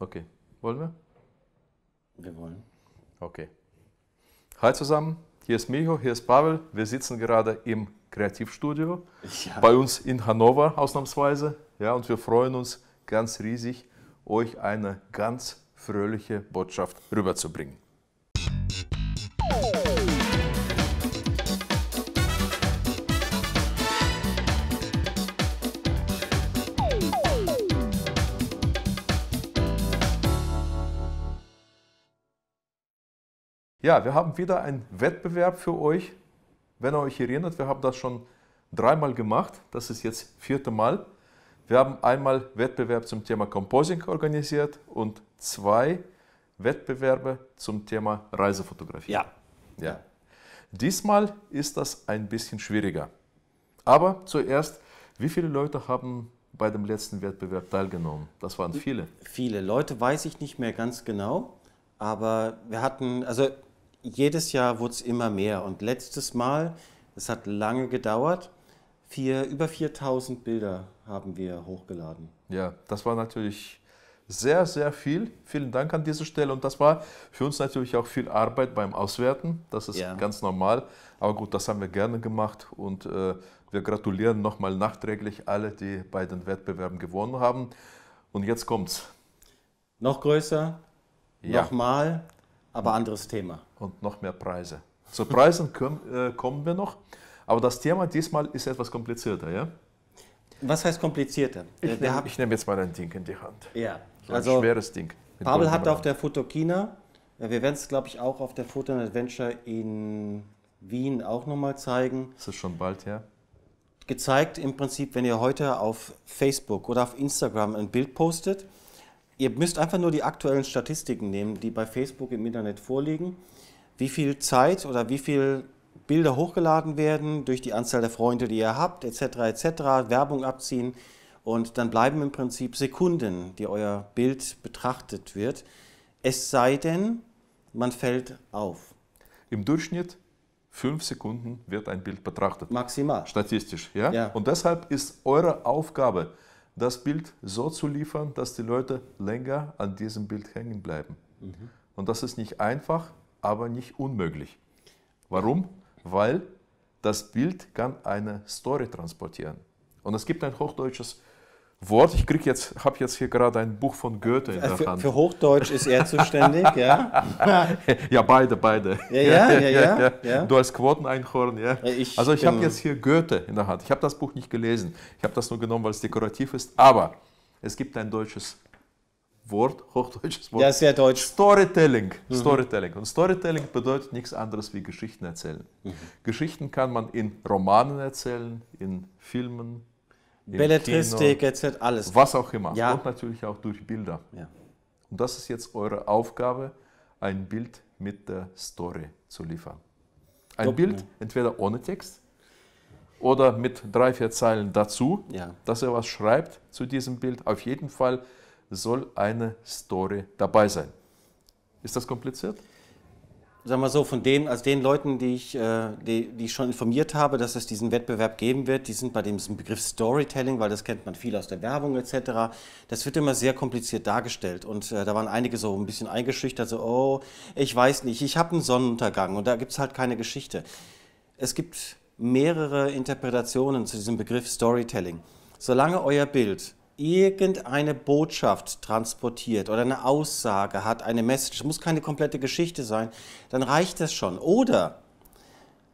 Okay. Wollen wir? Wir wollen. Okay. Hi zusammen, hier ist Micho, hier ist Pavel. Wir sitzen gerade im Kreativstudio ja. bei uns in Hannover ausnahmsweise. Ja, und wir freuen uns ganz riesig, euch eine ganz fröhliche Botschaft rüberzubringen. Ja, wir haben wieder einen Wettbewerb für euch. Wenn ihr euch erinnert, wir haben das schon dreimal gemacht. Das ist jetzt das vierte Mal. Wir haben einmal Wettbewerb zum Thema Composing organisiert und zwei Wettbewerbe zum Thema Reisefotografie. Ja. ja. Diesmal ist das ein bisschen schwieriger. Aber zuerst, wie viele Leute haben bei dem letzten Wettbewerb teilgenommen? Das waren hm. viele. Viele Leute weiß ich nicht mehr ganz genau, aber wir hatten, also jedes Jahr wurde es immer mehr. Und letztes Mal, es hat lange gedauert, vier, über 4000 Bilder haben wir hochgeladen. Ja, das war natürlich sehr, sehr viel. Vielen Dank an dieser Stelle. Und das war für uns natürlich auch viel Arbeit beim Auswerten. Das ist ja. ganz normal. Aber gut, das haben wir gerne gemacht. Und äh, wir gratulieren nochmal nachträglich alle, die bei den Wettbewerben gewonnen haben. Und jetzt kommt's. Noch größer, ja. nochmal, aber anderes Thema und noch mehr Preise. Zu Preisen äh, kommen wir noch, aber das Thema diesmal ist etwas komplizierter, ja? Was heißt komplizierter? Ich nehme nehm jetzt mal ein Ding in die Hand. Ja, so also ein schweres Ding. Pavel hat auf der Fotokina, äh, wir werden es glaube ich auch auf der Foto Adventure in Wien auch nochmal zeigen. Das ist schon bald, ja. Gezeigt im Prinzip, wenn ihr heute auf Facebook oder auf Instagram ein Bild postet, ihr müsst einfach nur die aktuellen Statistiken nehmen, die bei Facebook im Internet vorliegen wie viel Zeit oder wie viel Bilder hochgeladen werden durch die Anzahl der Freunde, die ihr habt, etc., etc., Werbung abziehen und dann bleiben im Prinzip Sekunden, die euer Bild betrachtet wird, es sei denn, man fällt auf. Im Durchschnitt fünf Sekunden wird ein Bild betrachtet. Maximal. Statistisch, ja? ja. Und deshalb ist eure Aufgabe, das Bild so zu liefern, dass die Leute länger an diesem Bild hängen bleiben. Mhm. Und das ist nicht einfach, aber nicht unmöglich. Warum? Weil das Bild kann eine Story transportieren. Und es gibt ein hochdeutsches Wort. Ich krieg jetzt, habe jetzt hier gerade ein Buch von Goethe in äh, der für, Hand. Für Hochdeutsch ist er zuständig, ja? ja, beide, beide. Ja, ja, ja, ja. ja, ja. Du als Quoteneinhorn, ja. Ich also ich habe ähm, jetzt hier Goethe in der Hand. Ich habe das Buch nicht gelesen. Ich habe das nur genommen, weil es dekorativ ist. Aber es gibt ein deutsches Wort, hochdeutsches Wort. Ja, sehr deutsch. Storytelling. Mhm. Storytelling. Und Storytelling bedeutet nichts anderes wie Geschichten erzählen. Mhm. Geschichten kann man in Romanen erzählen, in Filmen, in Belletristik, etc., alles. Was auch immer. Ja. Und natürlich auch durch Bilder. Ja. Und das ist jetzt eure Aufgabe, ein Bild mit der Story zu liefern. Ein Top. Bild, entweder ohne Text oder mit drei, vier Zeilen dazu, ja. dass er was schreibt zu diesem Bild. Auf jeden Fall soll eine Story dabei sein. Ist das kompliziert? Sagen wir so, von den, also den Leuten, die ich, äh, die, die ich schon informiert habe, dass es diesen Wettbewerb geben wird, die sind bei dem Begriff Storytelling, weil das kennt man viel aus der Werbung etc. Das wird immer sehr kompliziert dargestellt und äh, da waren einige so ein bisschen eingeschüchtert, so, oh, ich weiß nicht, ich habe einen Sonnenuntergang und da gibt es halt keine Geschichte. Es gibt mehrere Interpretationen zu diesem Begriff Storytelling. Solange euer Bild irgendeine Botschaft transportiert oder eine Aussage hat, eine Message, muss keine komplette Geschichte sein, dann reicht das schon. Oder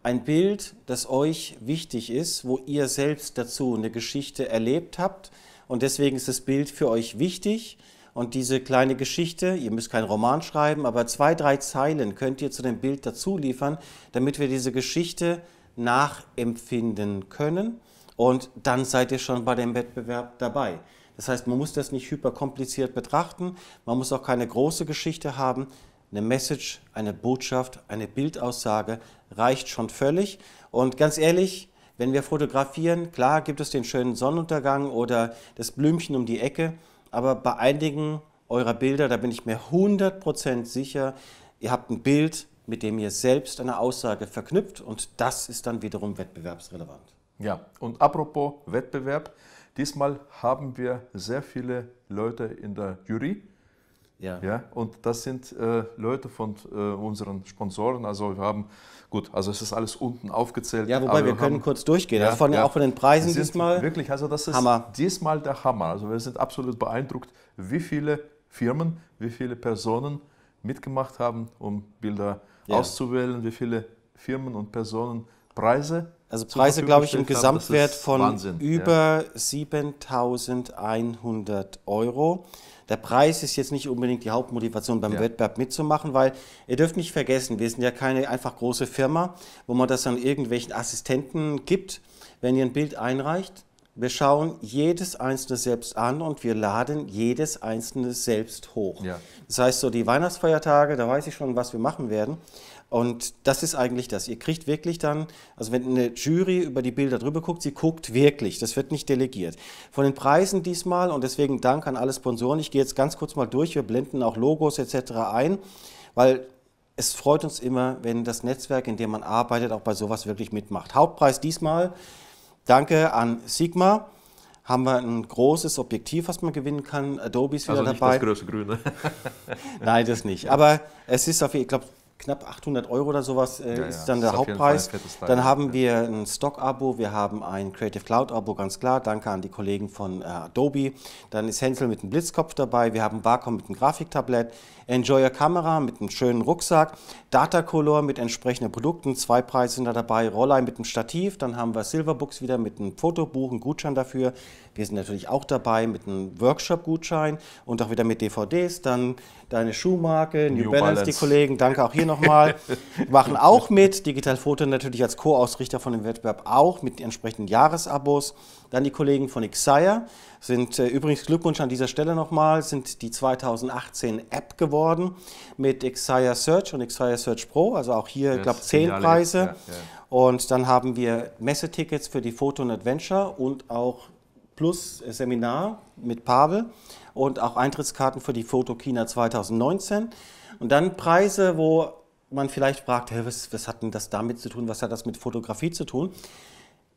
ein Bild, das euch wichtig ist, wo ihr selbst dazu eine Geschichte erlebt habt und deswegen ist das Bild für euch wichtig. Und diese kleine Geschichte, ihr müsst keinen Roman schreiben, aber zwei, drei Zeilen könnt ihr zu dem Bild dazu liefern, damit wir diese Geschichte nachempfinden können und dann seid ihr schon bei dem Wettbewerb dabei. Das heißt, man muss das nicht hyperkompliziert betrachten, man muss auch keine große Geschichte haben. Eine Message, eine Botschaft, eine Bildaussage reicht schon völlig. Und ganz ehrlich, wenn wir fotografieren, klar gibt es den schönen Sonnenuntergang oder das Blümchen um die Ecke, aber bei einigen eurer Bilder, da bin ich mir 100% sicher, ihr habt ein Bild, mit dem ihr selbst eine Aussage verknüpft und das ist dann wiederum wettbewerbsrelevant. Ja, und apropos Wettbewerb, diesmal haben wir sehr viele Leute in der Jury. Ja. ja und das sind äh, Leute von äh, unseren Sponsoren. Also wir haben, gut, also es ist alles unten aufgezählt. Ja, wobei wir, wir können haben, kurz durchgehen. Ja, also von, ja. Auch von den Preisen diesmal. Wirklich, also das ist Hammer. diesmal der Hammer. Also wir sind absolut beeindruckt, wie viele Firmen, wie viele Personen mitgemacht haben, um Bilder ja. auszuwählen, wie viele Firmen und Personen Preise? Also Preise, glaube ich, im Gesamtwert von Wahnsinn, über ja. 7100 Euro. Der Preis ist jetzt nicht unbedingt die Hauptmotivation, beim ja. Wettbewerb mitzumachen, weil ihr dürft nicht vergessen, wir sind ja keine einfach große Firma, wo man das an irgendwelchen Assistenten gibt, wenn ihr ein Bild einreicht. Wir schauen jedes einzelne selbst an und wir laden jedes einzelne selbst hoch. Ja. Das heißt, so die Weihnachtsfeiertage, da weiß ich schon, was wir machen werden. Und das ist eigentlich das. Ihr kriegt wirklich dann, also wenn eine Jury über die Bilder drüber guckt, sie guckt wirklich. Das wird nicht delegiert. Von den Preisen diesmal und deswegen Dank an alle Sponsoren. Ich gehe jetzt ganz kurz mal durch. Wir blenden auch Logos etc. ein, weil es freut uns immer, wenn das Netzwerk, in dem man arbeitet, auch bei sowas wirklich mitmacht. Hauptpreis diesmal. Danke an Sigma haben wir ein großes Objektiv, was man gewinnen kann. Adobe ist wieder also nicht dabei. Das größte Grüne. Nein, das nicht. Aber es ist auf jeden Fall, ich glaube, knapp 800 Euro oder sowas äh, ja, ist dann der ist Hauptpreis. Dann haben wir ein Stock-Abo, wir haben ein Creative Cloud-Abo, ganz klar. Danke an die Kollegen von äh, Adobe. Dann ist Hänsel mit einem Blitzkopf dabei. Wir haben Wacom mit einem Grafiktablett, Enjoyer Kamera mit einem schönen Rucksack, Data Color mit entsprechenden Produkten. Zwei Preise sind da dabei. Rollei mit einem Stativ. Dann haben wir Silverbooks wieder mit einem Fotobuch, einen Gutschein dafür. Wir sind natürlich auch dabei mit einem Workshop-Gutschein und auch wieder mit DVDs. Dann deine Schuhmarke, New, New Balance, Balance, die Kollegen. Danke auch hier nochmal. Machen auch mit. Digital Foto natürlich als Co-Ausrichter von dem Wettbewerb auch mit entsprechenden Jahresabos. Dann die Kollegen von Xire sind äh, übrigens Glückwunsch an dieser Stelle nochmal, sind die 2018 App geworden mit Xire Search und Xire Search Pro. Also auch hier, ich glaube, 10 Preise. Ja, ja. Und dann haben wir Messetickets für die Foto und Adventure und auch Plus Seminar mit Pavel und auch Eintrittskarten für die Fotokina 2019. Und dann Preise, wo man vielleicht fragt, hey, was, was hat denn das damit zu tun, was hat das mit Fotografie zu tun?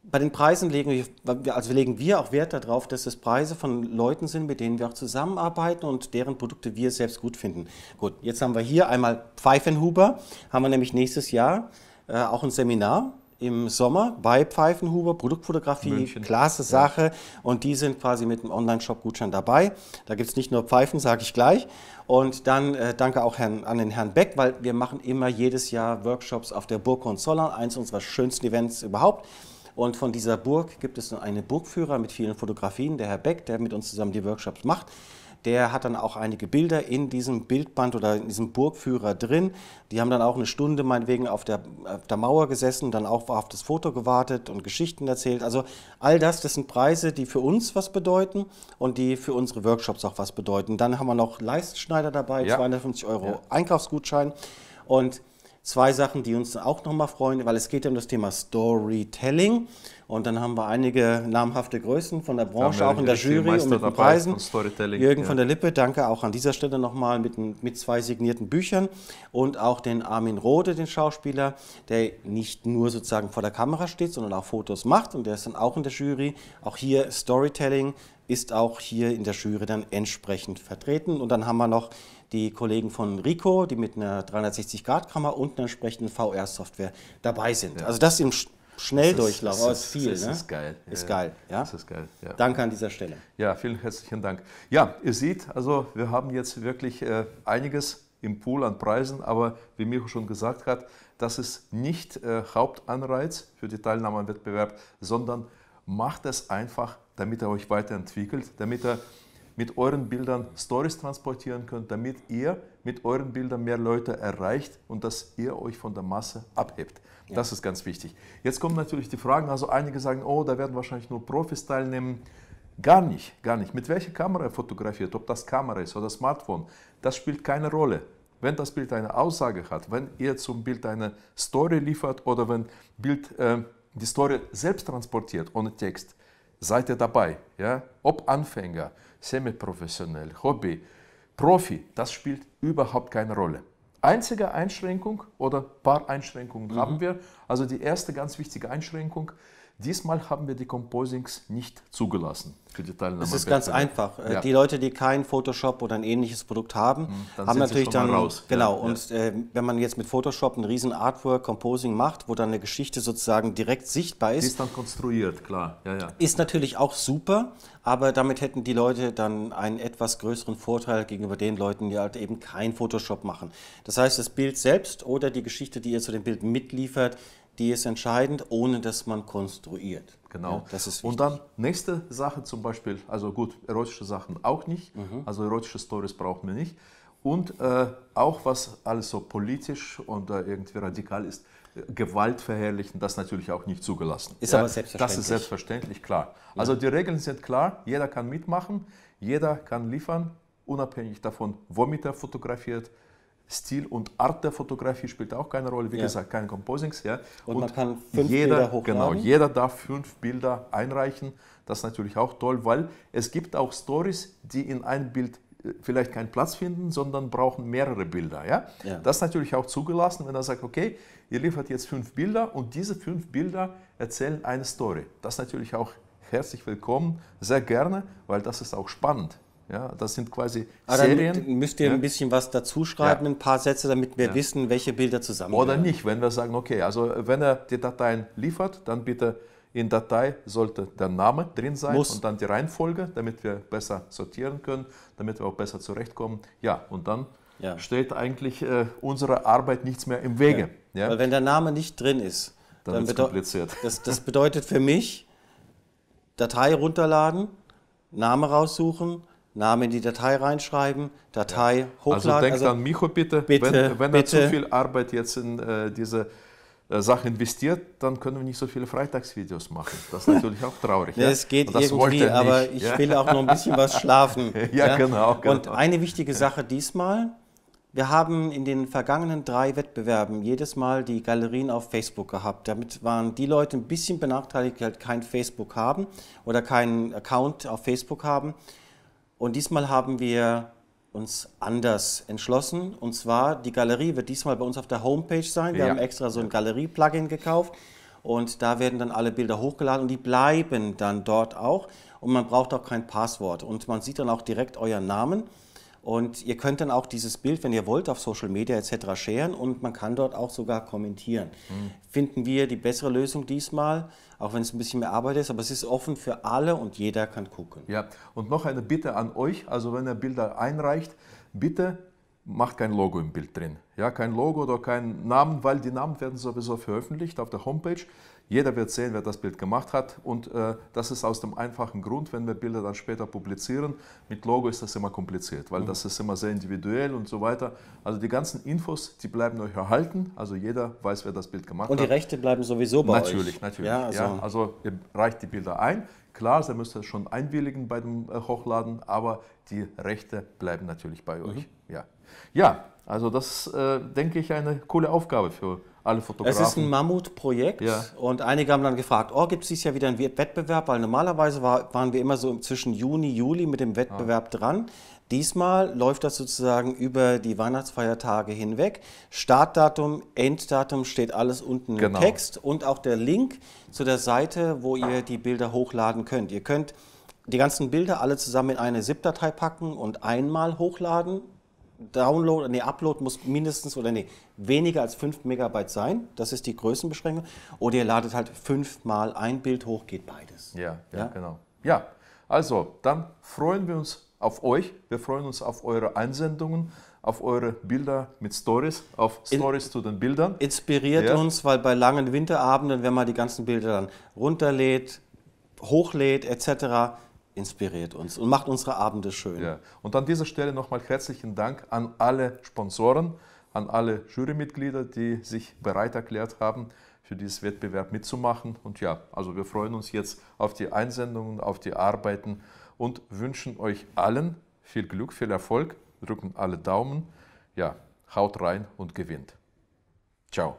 bei den Preisen legen wir, also legen wir auch Wert darauf, dass es Preise von Leuten sind, mit denen wir auch zusammenarbeiten und deren Produkte wir selbst gut finden. Gut, jetzt haben wir hier einmal Pfeifenhuber, haben wir nämlich nächstes Jahr äh, auch ein Seminar im Sommer bei Pfeifenhuber, Produktfotografie, München. klasse Sache. Ja. Und die sind quasi mit einem Online-Shop-Gutschein dabei. Da gibt es nicht nur Pfeifen, sage ich gleich. Und dann äh, danke auch Herrn, an den Herrn Beck, weil wir machen immer jedes Jahr Workshops auf der Burg Hohenzollern, eines unserer schönsten Events überhaupt. Und von dieser Burg gibt es nur einen Burgführer mit vielen Fotografien, der Herr Beck, der mit uns zusammen die Workshops macht. Der hat dann auch einige Bilder in diesem Bildband oder in diesem Burgführer drin. Die haben dann auch eine Stunde meinetwegen auf der, auf der Mauer gesessen, dann auch auf das Foto gewartet und Geschichten erzählt. Also all das, das sind Preise, die für uns was bedeuten und die für unsere Workshops auch was bedeuten. Dann haben wir noch Leistschneider dabei, ja. 250 Euro ja. Einkaufsgutschein. Und zwei Sachen, die uns auch nochmal freuen, weil es geht um das Thema Storytelling. Und dann haben wir einige namhafte Größen von der Branche, auch in der Jury und mit den Preisen. Jürgen ja. von der Lippe, danke auch an dieser Stelle nochmal mit, mit zwei signierten Büchern. Und auch den Armin Rode, den Schauspieler, der nicht nur sozusagen vor der Kamera steht, sondern auch Fotos macht. Und der ist dann auch in der Jury. Auch hier Storytelling ist auch hier in der Jury dann entsprechend vertreten. Und dann haben wir noch die Kollegen von Rico, die mit einer 360 grad kammer und einer entsprechenden VR-Software dabei sind. Ja. Also das im Schnelldurchlauf, das oh, ist, viel. Das ist, ne? ist geil. Ist geil, ja. Das ist geil, ja. Danke an dieser Stelle. Ja, vielen herzlichen Dank. Ja, ihr seht, also wir haben jetzt wirklich äh, einiges im Pool an Preisen, aber wie Micho schon gesagt hat, das ist nicht äh, Hauptanreiz für die Teilnahme am Wettbewerb, sondern macht es einfach, damit er euch weiterentwickelt, damit er mit euren Bildern Stories transportieren könnt, damit ihr mit euren Bildern mehr Leute erreicht und dass ihr euch von der Masse abhebt. Ja. Das ist ganz wichtig. Jetzt kommen natürlich die Fragen. Also einige sagen, oh, da werden wahrscheinlich nur Profis teilnehmen. Gar nicht, gar nicht. Mit welcher Kamera ihr fotografiert, ob das Kamera ist oder Smartphone, das spielt keine Rolle. Wenn das Bild eine Aussage hat, wenn ihr zum Bild eine Story liefert oder wenn Bild äh, die Story selbst transportiert ohne Text, seid ihr dabei. Ja? Ob Anfänger, semiprofessionell, Hobby, Profi, das spielt überhaupt keine Rolle. Einzige Einschränkung oder paar Einschränkungen mhm. haben wir. Also die erste ganz wichtige Einschränkung ist, Diesmal haben wir die Composings nicht zugelassen für die Teilnahme. Das ist ganz einfach. Äh, ja. Die Leute, die kein Photoshop oder ein ähnliches Produkt haben, mhm, dann haben natürlich dann raus. genau. Ja. Und äh, wenn man jetzt mit Photoshop ein riesen Artwork Composing macht, wo dann eine Geschichte sozusagen direkt sichtbar ist, die ist dann konstruiert, klar. Ja, ja. Ist natürlich auch super, aber damit hätten die Leute dann einen etwas größeren Vorteil gegenüber den Leuten, die halt eben kein Photoshop machen. Das heißt, das Bild selbst oder die Geschichte, die ihr zu dem Bild mitliefert, die ist entscheidend, ohne dass man konstruiert. Genau. Ja, und dann nächste Sache zum Beispiel, also gut, erotische Sachen auch nicht, mhm. also erotische Stories brauchen wir nicht. Und äh, auch was alles so politisch und äh, irgendwie radikal ist, Gewalt verherrlichen, das natürlich auch nicht zugelassen. Ist ja, aber selbstverständlich. Das ist selbstverständlich, klar. Also die Regeln sind klar, jeder kann mitmachen, jeder kann liefern, unabhängig davon, womit er fotografiert, Stil und Art der Fotografie spielt auch keine Rolle. Wie ja. gesagt, kein Composings. Ja. Und, und, man kann fünf jeder, Bilder hochladen. Genau, jeder darf fünf Bilder einreichen. Das ist natürlich auch toll, weil es gibt auch Stories, die in einem Bild äh, vielleicht keinen Platz finden, sondern brauchen mehrere Bilder. Ja? ja. Das ist natürlich auch zugelassen, wenn er sagt, okay, ihr liefert jetzt fünf Bilder und diese fünf Bilder erzählen eine Story. Das ist natürlich auch herzlich willkommen, sehr gerne, weil das ist auch spannend. Ja, das sind quasi Aber ah, Serien. Dann müsst ihr ein bisschen was dazu schreiben, ja. ein paar Sätze, damit wir ja. wissen, welche Bilder zusammenhören. Oder nicht, wenn wir sagen, okay, also wenn er die Dateien liefert, dann bitte in Datei sollte der Name drin sein Muss. und dann die Reihenfolge, damit wir besser sortieren können, damit wir auch besser zurechtkommen. Ja, und dann ja. steht eigentlich äh, unserer Arbeit nichts mehr im Wege. Ja. Weil wenn der Name nicht drin ist, dann, dann ist kompliziert. Das, das bedeutet für mich, Datei runterladen, Name raussuchen, Name in die Datei reinschreiben, Datei ja. Also hochladen. Also denkt also, an Micho bitte, bitte wenn, wenn bitte. er zu viel Arbeit jetzt in äh, diese äh, Sache investiert, dann können wir nicht so viele Freitagsvideos machen. Das ist natürlich auch traurig. ja? Es geht irgendwie, aber ich will auch noch ein bisschen was schlafen. ja, Genau, genau. Und eine wichtige Sache diesmal, wir haben in den vergangenen drei Wettbewerben jedes Mal die Galerien auf Facebook gehabt. Damit waren die Leute ein bisschen benachteiligt, die halt kein Facebook haben oder keinen Account auf Facebook haben. Und diesmal haben wir uns anders entschlossen. Und zwar, die Galerie wird diesmal bei uns auf der Homepage sein. Wir ja. haben extra so ein Galerie-Plugin gekauft. Und da werden dann alle Bilder hochgeladen und die bleiben dann dort auch. Und man braucht auch kein Passwort. Und man sieht dann auch direkt euren Namen. Und ihr könnt dann auch dieses Bild, wenn ihr wollt, auf Social Media etc. scheren und man kann dort auch sogar kommentieren. Mhm. Finden wir die bessere Lösung diesmal, auch wenn es ein bisschen mehr Arbeit ist, aber es ist offen für alle und jeder kann gucken. Ja, und noch eine Bitte an euch, also wenn ihr Bilder einreicht, bitte macht kein Logo im Bild drin. Ja, kein Logo oder kein Namen, weil die Namen werden sowieso veröffentlicht auf der Homepage. Jeder wird sehen, wer das Bild gemacht hat. Und äh, das ist aus dem einfachen Grund, wenn wir Bilder dann später publizieren, mit Logo ist das immer kompliziert, weil mhm. das ist immer sehr individuell und so weiter. Also die ganzen Infos, die bleiben euch erhalten. Also jeder weiß, wer das Bild gemacht hat. Und die Rechte bleiben sowieso bei natürlich, euch. Natürlich, natürlich. Ja, also. Ja, also ihr reicht die Bilder ein. Klar, ihr müsst das schon einwilligen bei dem äh, Hochladen, aber die Rechte bleiben natürlich bei mhm. euch. Ja. ja, also das äh, denke ich eine coole Aufgabe für alle Fotografen. Es ist ein Mammutprojekt ja. und einige haben dann gefragt, oh, gibt es dieses Jahr wieder einen Wettbewerb? Weil normalerweise war, waren wir immer so zwischen Juni, Juli mit dem Wettbewerb ah. dran. Diesmal läuft das sozusagen über die Weihnachtsfeiertage hinweg. Startdatum, Enddatum steht alles unten genau. im Text und auch der Link zu der Seite, wo ihr die Bilder hochladen könnt. Ihr könnt die ganzen Bilder alle zusammen in eine ZIP-Datei packen und einmal hochladen Download, nee, Upload muss mindestens oder nee, weniger als 5 Megabyte sein. Das ist die Größenbeschränkung. Oder ihr ladet halt fünfmal ein Bild hoch, geht beides. Ja, ja, ja, genau. Ja, also dann freuen wir uns auf euch. Wir freuen uns auf eure Einsendungen, auf eure Bilder mit Stories, auf Stories In, zu den Bildern. Inspiriert ja. uns, weil bei langen Winterabenden, wenn man die ganzen Bilder dann runterlädt, hochlädt etc., inspiriert uns und macht unsere Abende schön. Ja. Und an dieser Stelle nochmal herzlichen Dank an alle Sponsoren, an alle Jurymitglieder, die sich bereit erklärt haben, für dieses Wettbewerb mitzumachen. Und ja, also wir freuen uns jetzt auf die Einsendungen, auf die Arbeiten und wünschen euch allen viel Glück, viel Erfolg, drücken alle Daumen. Ja, haut rein und gewinnt. Ciao.